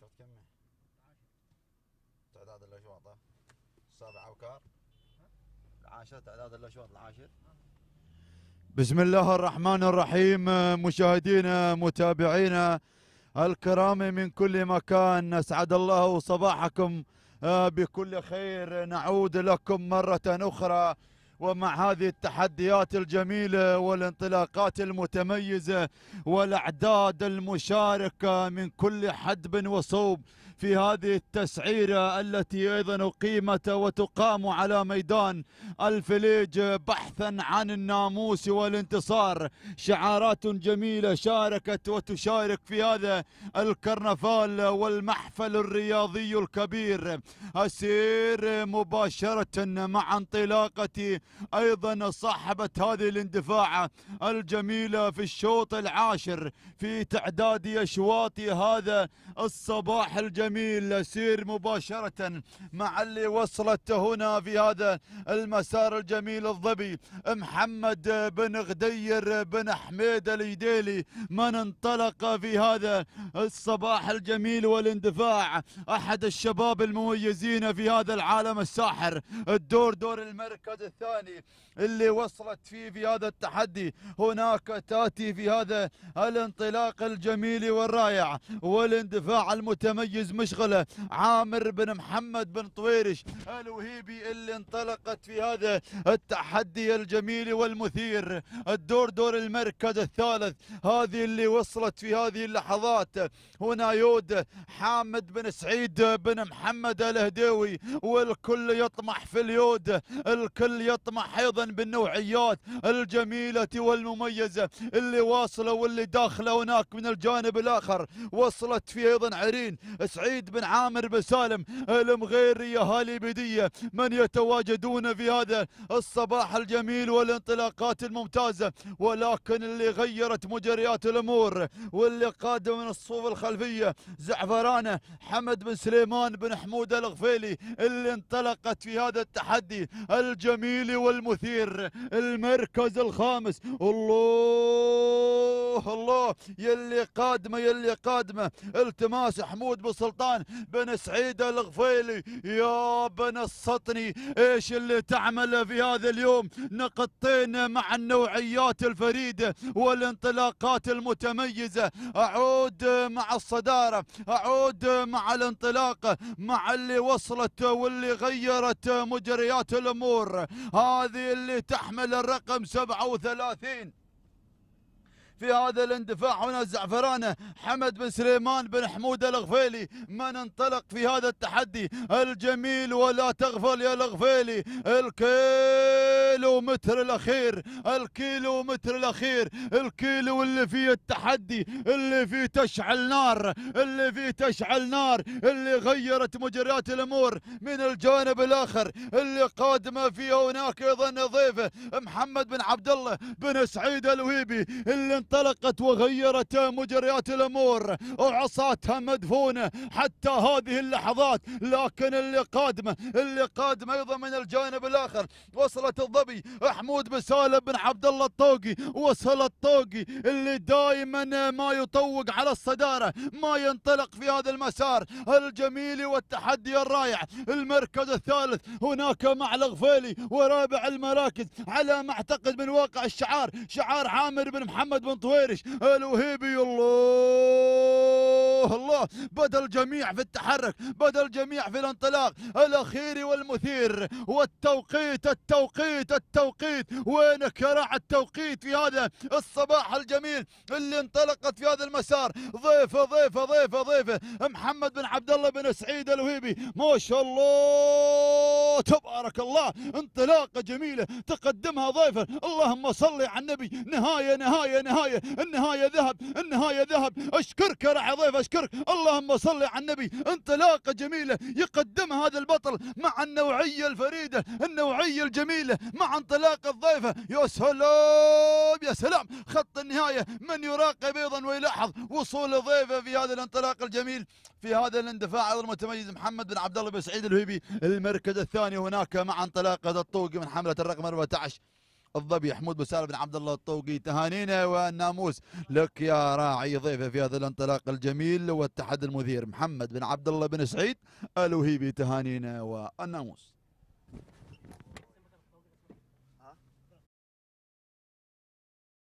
شو تكمل؟ العاشر تعداد الاشواط السابع اوكار العاشر تعداد الاشواط العاشر بسم الله الرحمن الرحيم مشاهدينا متابعينا الكرام من كل مكان اسعد الله صباحكم آه، بكل خير نعود لكم مره اخرى ومع هذه التحديات الجميلة والانطلاقات المتميزة والأعداد المشاركة من كل حدب وصوب في هذه التسعيرة التي أيضا أقيمت وتقام على ميدان الفليج بحثا عن الناموس والانتصار شعارات جميلة شاركت وتشارك في هذا الكرنفال والمحفل الرياضي الكبير أسير مباشرة مع انطلاقة أيضا صاحبة هذه الاندفاع الجميلة في الشوط العاشر في تعداد أشواط هذا الصباح الجميل جميل أسير مباشرة مع اللي وصلت هنا في هذا المسار الجميل الظبي محمد بن غدير بن حميد اليديلي من انطلق في هذا الصباح الجميل والاندفاع أحد الشباب المميزين في هذا العالم الساحر الدور دور المركز الثاني اللي وصلت فيه في هذا التحدي هناك تاتي في هذا الانطلاق الجميل والرائع والاندفاع المتميز مشغله عامر بن محمد بن طويرش الوهيبي اللي انطلقت في هذا التحدي الجميل والمثير الدور دور المركز الثالث هذه اللي وصلت في هذه اللحظات هنا يود حامد بن سعيد بن محمد الهديوي والكل يطمح في اليود الكل يطمح ايضا بالنوعيات الجميله والمميزه اللي واصله واللي داخله هناك من الجانب الاخر وصلت في ايضا عرين سعيد سعيد بن عامر بن سالم المغيري اهالي بديه من يتواجدون في هذا الصباح الجميل والانطلاقات الممتازه ولكن اللي غيرت مجريات الامور واللي قادم من الصوف الخلفيه زعفرانه حمد بن سليمان بن حمود الغفيلي اللي انطلقت في هذا التحدي الجميل والمثير المركز الخامس الله الله يلي قادمه يلي قادمه التماس حمود بن السلطان بن سعيد الغفيلي يا بن السطني ايش اللي تعمل في هذا اليوم نقطتين مع النوعيات الفريدة والانطلاقات المتميزة اعود مع الصدارة اعود مع الانطلاق مع اللي وصلت واللي غيرت مجريات الامور هذه اللي تحمل الرقم 37 في هذا الاندفاع هنا الزعفرانة حمد بن سليمان بن حمود الغفيلي من انطلق في هذا التحدي الجميل ولا تغفل يا الغفيلي الكيلو متر الأخير الكيلو متر الأخير الكيلو اللي فيه التحدي اللي فيه تشعل نار اللي فيه تشعل نار اللي غيرت مجريات الأمور من الجانب الآخر اللي قادمة فيه هناك أيضا ضيفه محمد بن عبد الله بن سعيد الويبي اللي انطلقت وغيرت مجريات الأمور وعصاتها مدفونة حتى هذه اللحظات لكن اللي قادمة اللي قادمة أيضا من الجانب الآخر وصلت الظبي حمود بن سالم بن عبد الله الطوقي وصل الطوقي اللي دائما ما يطوق على الصدارة ما ينطلق في هذا المسار الجميل والتحدي الرائع المركز الثالث هناك مع الغفيلي ورابع المراكز على ما اعتقد من واقع الشعار شعار عامر بن محمد بن طويرش الوهيبي الله الله الله بدا الجميع في التحرك بدا الجميع في الانطلاق الاخير والمثير والتوقيت التوقيت التوقيت وينك يا راعي التوقيت في هذا الصباح الجميل اللي انطلقت في هذا المسار ضيفه ضيفه ضيفه ضيفه محمد بن عبد الله بن سعيد الوهيبي ما شاء الله تبارك الله انطلاقه جميله تقدمها ضيفه اللهم صل على النبي نهايه نهايه نهايه النهايه ذهب النهايه ذهب اشكرك يا راعي ضيفه أشكرك اللهم صل على النبي انطلاقة جميلة يقدمها هذا البطل مع النوعية الفريدة النوعية الجميلة مع انطلاقة الضيفة يا سلام يا سلام خط النهاية من يراقب أيضا ويلاحظ وصول ضيفه في هذا الانطلاق الجميل في هذا الاندفاع المتميز محمد بن عبد الله بن سعيد الهيبي المركز الثاني هناك مع انطلاقة الطوق من حملة الرقم 14 الظبي حمود سالم بن عبد الله الطوقي تهانينا والناموس لك يا راعي ضيفه في هذا الانطلاق الجميل والتحدي المثير محمد بن عبد الله بن سعيد الوهيبي تهانينا والناموس